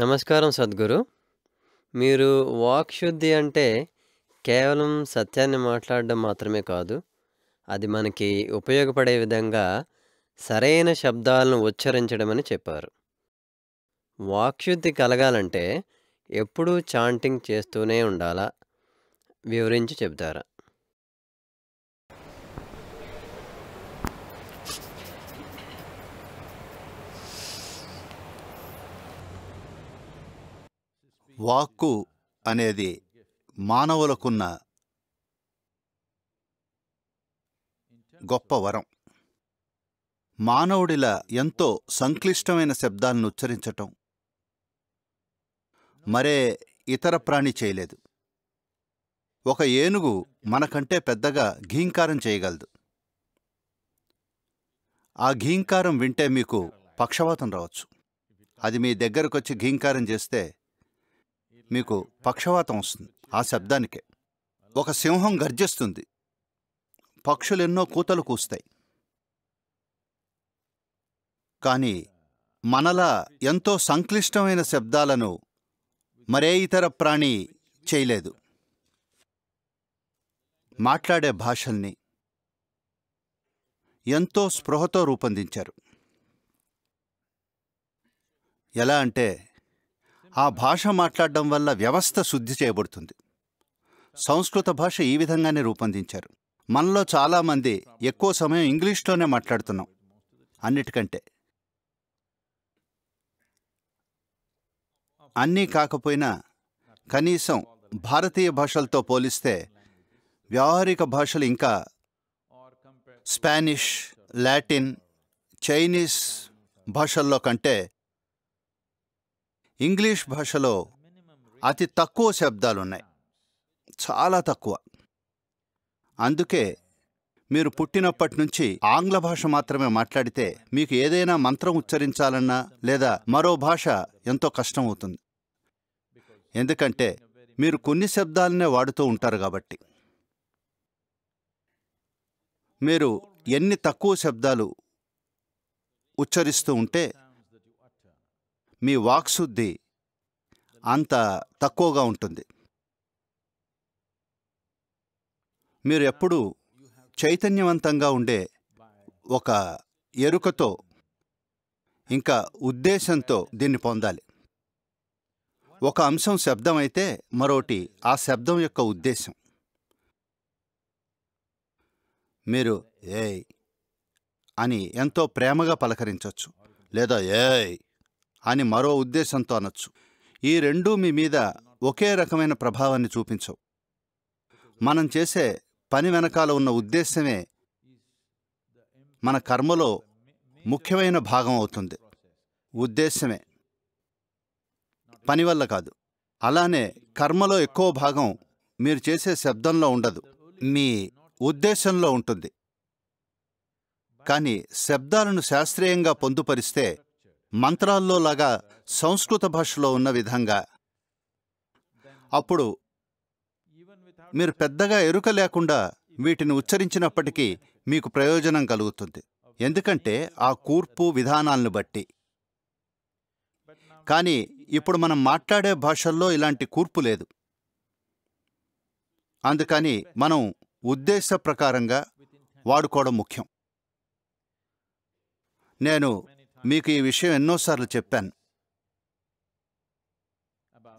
నమస్కారం సద్గురు మీరు వాక్ శుద్ధి అంటే కేవలం సత్యాన్ని మాట్లాడడం మాత్రమే కాదు అది మనకి ఉపయోగపడే విధంగా సరైన శబ్దాలను ఉచ్చరించడం అని చెప్పారు వాక్శుద్ధి కలగాలంటే ఎప్పుడూ చాంటింగ్ చేస్తూనే ఉండాలా వివరించి చెబుతారా వాక్కు అనేది మానవులకున్న గొప్ప వరం మానవుడిలా ఎంతో సంక్లిష్టమైన శబ్దాలను ఉచ్చరించటం మరే ఇతర ప్రాణి చేయలేదు ఒక ఏనుగు మనకంటే పెద్దగా ఘీంకారం చేయగలదు ఆ ఘీంకారం వింటే మీకు పక్షవాతం రావచ్చు అది మీ దగ్గరకొచ్చి ఘీంకారం చేస్తే మీకు పక్షవాతం వస్తుంది ఆ శబ్దానికే ఒక సింహం గర్జిస్తుంది పక్షులు ఎన్నో కూతలు కూస్తాయి కానీ మనలా ఎంతో సంక్లిష్టమైన శబ్దాలను మరే ఇతర ప్రాణి చేయలేదు మాట్లాడే భాషల్ని ఎంతో స్పృహతో రూపొందించారు ఎలా అంటే ఆ భాష మాట్లాడడం వల్ల వ్యవస్థ శుద్ధి చేయబడుతుంది సంస్కృత భాష ఈ విధంగానే రూపొందించారు మనలో చాలామంది ఎక్కువ సమయం ఇంగ్లీష్లోనే మాట్లాడుతున్నాం అన్నిటికంటే అన్నీ కాకపోయినా కనీసం భారతీయ భాషలతో పోలిస్తే వ్యవహారిక భాషలు ఇంకా స్పానిష్ లాటిన్ చైనీస్ భాషల్లో కంటే ఇంగ్లీష్ భాషలో అతి తక్కువ శబ్దాలున్నాయి చాలా తక్కువ అందుకే మీరు పుట్టినప్పటి నుంచి ఆంగ్ల భాష మాత్రమే మాట్లాడితే మీకు ఏదైనా మంత్రం ఉచ్చరించాలన్నా లేదా మరో భాష ఎంతో కష్టం అవుతుంది ఎందుకంటే మీరు కొన్ని శబ్దాలనే వాడుతూ ఉంటారు కాబట్టి మీరు ఎన్ని తక్కువ శబ్దాలు ఉచ్చరిస్తూ ఉంటే మీ వాక్శుద్ధి అంత తక్కువగా ఉంటుంది మీరు ఎప్పుడూ చైతన్యవంతంగా ఉండే ఒక ఎరుకతో ఇంకా ఉద్దేశంతో దీన్ని పొందాలి ఒక అంశం శబ్దం అయితే మరోటి ఆ శబ్దం యొక్క ఉద్దేశం మీరు ఏయ్ అని ఎంతో ప్రేమగా పలకరించవచ్చు లేదా ఏయ్ అని మరో ఉద్దేశంతో అనొచ్చు ఈ రెండూ మీ మీద ఒకే రకమైన ప్రభావాన్ని చూపించవు మనం చేసే పని వెనకాల ఉన్న ఉద్దేశమే మన కర్మలో ముఖ్యమైన భాగం అవుతుంది ఉద్దేశమే పని వల్ల కాదు అలానే కర్మలో ఎక్కువ భాగం మీరు చేసే శబ్దంలో ఉండదు మీ ఉద్దేశంలో ఉంటుంది కానీ శబ్దాలను శాస్త్రీయంగా పొందుపరిస్తే మంత్రాల్లో లాగా సంస్కృత భాషలో ఉన్న విధంగా అప్పుడు మీరు పెద్దగా ఎరుక లేకుండా వీటిని ఉచ్చరించినప్పటికీ మీకు ప్రయోజనం కలుగుతుంది ఎందుకంటే ఆ కూర్పు విధానాలను బట్టి కానీ ఇప్పుడు మనం మాట్లాడే భాషల్లో ఇలాంటి కూర్పు లేదు అందుకని మనం ఉద్దేశ ప్రకారంగా వాడుకోవడం ముఖ్యం నేను మీకు ఈ విషయం ఎన్నోసార్లు చెప్పాను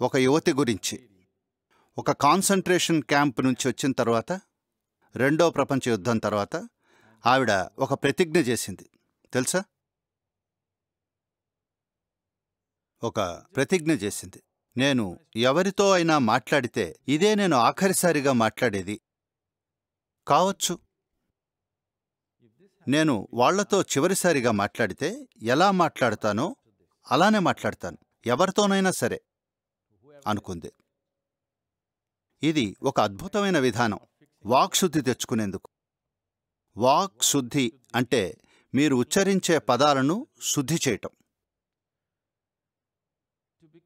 ఒక యువతి గురించి ఒక కాన్సన్ట్రేషన్ క్యాంప్ నుంచి వచ్చిన తర్వాత రెండో ప్రపంచ యుద్ధం తర్వాత ఆవిడ ఒక ప్రతిజ్ఞ చేసింది తెలుసా ఒక ప్రతిజ్ఞ చేసింది నేను ఎవరితో అయినా మాట్లాడితే ఇదే నేను ఆఖరిసారిగా మాట్లాడేది కావచ్చు నేను వాళ్లతో చివరిసారిగా మాట్లాడితే ఎలా మాట్లాడతానో అలానే మాట్లాడతాను ఎవరితోనైనా సరే అనుకుంది ఇది ఒక అద్భుతమైన విధానం వాక్శుద్ధి తెచ్చుకునేందుకు వాక్ శుద్ధి అంటే మీరు ఉచ్చరించే పదాలను శుద్ధి చేయటం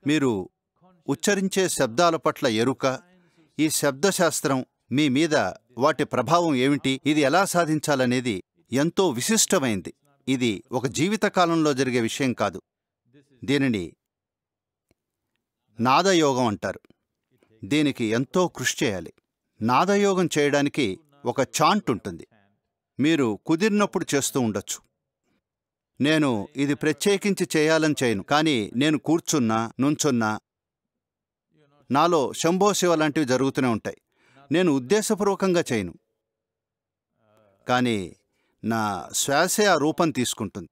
మీరు ఉచ్చరించే శబ్దాల పట్ల ఎరుక ఈ శబ్దశాస్త్రం మీ మీద వాటి ప్రభావం ఏమిటి ఇది ఎలా సాధించాలనేది ఎంతో విశిష్టమైంది ఇది ఒక జీవితకాలంలో జరిగే విషయం కాదు దీనిని నాదయోగం అంటారు దీనికి ఎంతో కృషి చేయాలి నాదయోగం చేయడానికి ఒక చాంట్ ఉంటుంది మీరు కుదిరినప్పుడు చేస్తూ ఉండొచ్చు నేను ఇది ప్రత్యేకించి చేయాలని చేయను కానీ నేను కూర్చున్నా నుంచున్నా నాలో శంభో శివ లాంటివి జరుగుతూనే ఉంటాయి నేను ఉద్దేశపూర్వకంగా చేయను కానీ నా శ్వాసే ఆ రూపం తీసుకుంటుంది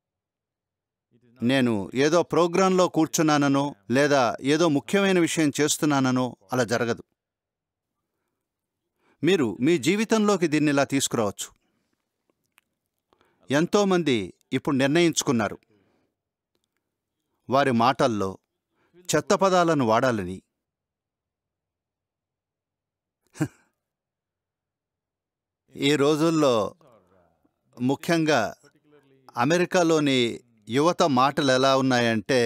నేను ఏదో ప్రోగ్రాంలో కూర్చున్నాననో లేదా ఏదో ముఖ్యమైన విషయం చేస్తున్నాననో అలా జరగదు మీరు మీ జీవితంలోకి దీన్ని ఇలా తీసుకురావచ్చు ఎంతోమంది ఇప్పుడు నిర్ణయించుకున్నారు వారి మాటల్లో చెత్త పదాలను వాడాలని ఈ రోజుల్లో ముఖ్యంగా అమెరికాలోని యువత మాటలు ఎలా ఉన్నాయంటే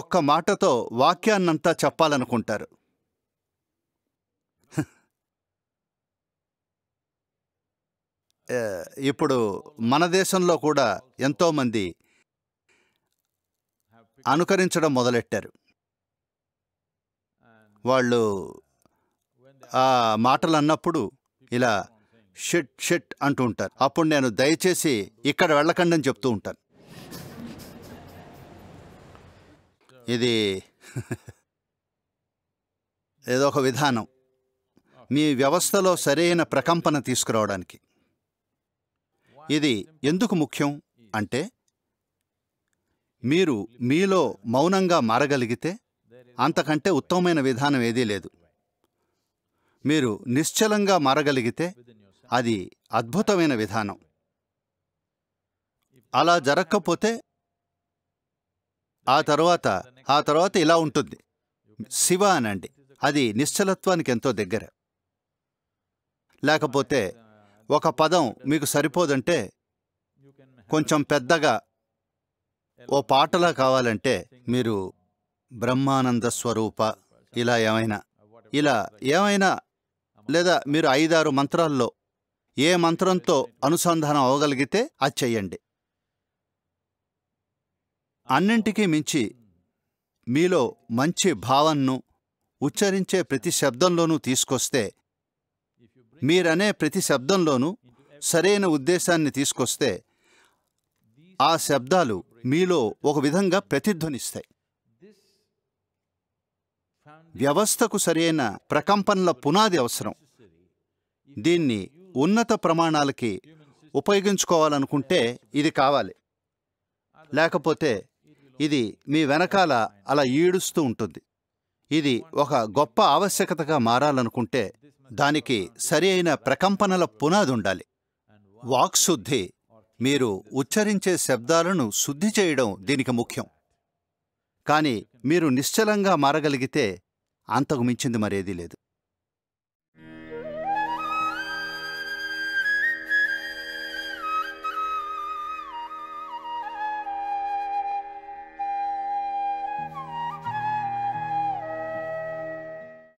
ఒక్క మాటతో వాక్యాన్నంతా చెప్పాలనుకుంటారు ఇప్పుడు మన దేశంలో కూడా ఎంతోమంది అనుకరించడం మొదలెట్టారు వాళ్ళు ఆ మాటలు అన్నప్పుడు ఇలా షిట్ షిట్ అంటూ ఉంటారు అప్పుడు నేను దయచేసి ఇక్కడ వెళ్ళకండి అని చెప్తూ ఉంటాను ఇది ఏదో ఒక విధానం మీ వ్యవస్థలో సరైన ప్రకంపన తీసుకురావడానికి ఇది ఎందుకు ముఖ్యం అంటే మీరు మీలో మౌనంగా మారగలిగితే అంతకంటే ఉత్తమమైన విధానం ఏదీ లేదు మీరు నిశ్చలంగా మారగలిగితే అది అద్భుతమైన విధానం అలా జరగకపోతే ఆ తర్వాత ఆ తర్వాత ఇలా ఉంటుంది శివ అనండి అది నిశ్చలత్వానికి ఎంతో దగ్గర లేకపోతే ఒక పదం మీకు సరిపోదంటే కొంచెం పెద్దగా ఓ పాటలా కావాలంటే మీరు బ్రహ్మానంద స్వరూప ఇలా ఏమైనా ఇలా ఏమైనా లేదా మీరు ఐదారు మంత్రాల్లో ఏ మంత్రంతో అనుసంధానం అవ్వగలిగితే అది చెయ్యండి అన్నింటికీ మించి మీలో మంచి భావన్ను ఉచ్చరించే ప్రతి శబ్దంలోనూ తీసుకొస్తే మీరనే ప్రతి శబ్దంలోనూ సరైన ఉద్దేశాన్ని తీసుకొస్తే ఆ శబ్దాలు మీలో ఒక విధంగా ప్రతిధ్వనిస్తాయి వ్యవస్థకు సరైన ప్రకంపనల పునాది అవసరం దీన్ని ఉన్నత ప్రమాణాలకి ఉపయోగించుకోవాలనుకుంటే ఇది కావాలి లేకపోతే ఇది మీ వెనకాల అలా ఈడుస్తూ ఉంటుంది ఇది ఒక గొప్ప ఆవశ్యకతగా మారాలనుకుంటే దానికి సరి అయిన ప్రకంపనల పునాది ఉండాలి వాక్శుద్ధి మీరు ఉచ్చరించే శబ్దాలను శుద్ధి చేయడం దీనికి ముఖ్యం కానీ మీరు నిశ్చలంగా మారగలిగితే అంతకు మించింది మరేదీ లేదు